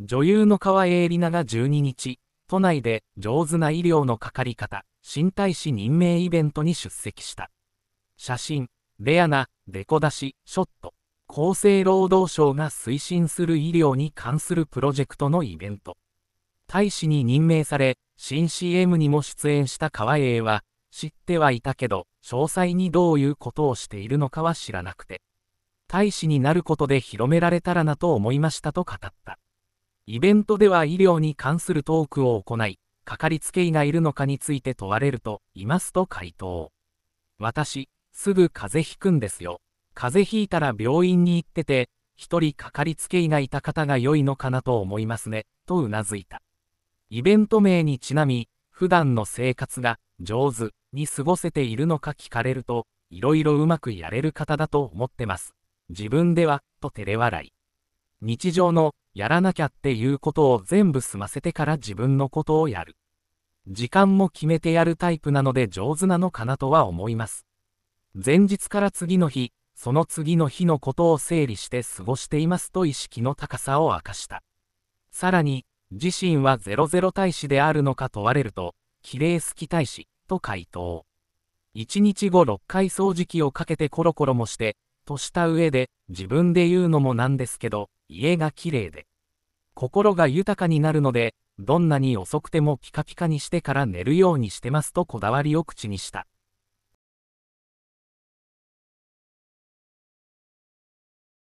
女優の川栄里奈が12日、都内で上手な医療のかかり方、新大使任命イベントに出席した。写真、レアな、デコ出し、ショット、厚生労働省が推進する医療に関するプロジェクトのイベント。大使に任命され、新 CM にも出演した川栄は、知ってはいたけど、詳細にどういうことをしているのかは知らなくて、大使になることで広められたらなと思いましたと語った。イベントでは医療に関するトークを行い、かかりつけ医がいるのかについて問われると、いますと回答。私、すぐ風邪ひくんですよ。風邪ひいたら病院に行ってて、一人かかりつけ医がいた方が良いのかなと思いますね、とうなずいた。イベント名にちなみ、普段の生活が上手に過ごせているのか聞かれると、いろいろうまくやれる方だと思ってます。自分では、と照れ笑い。日常のやらなきゃっていうことを全部済ませてから自分のことをやる。時間も決めてやるタイプなので上手なのかなとは思います。前日から次の日、その次の日のことを整理して過ごしていますと意識の高さを明かした。さらに、自身は00大使であるのか問われると、綺麗好き大使、と回答。1日後6回掃除機をかけてコロコロもして、とした上で、自分で言うのもなんですけど、家がきれいで、心が豊かになるので、どんなに遅くてもピカピカにしてから寝るようにしてますとこだわりを口にした。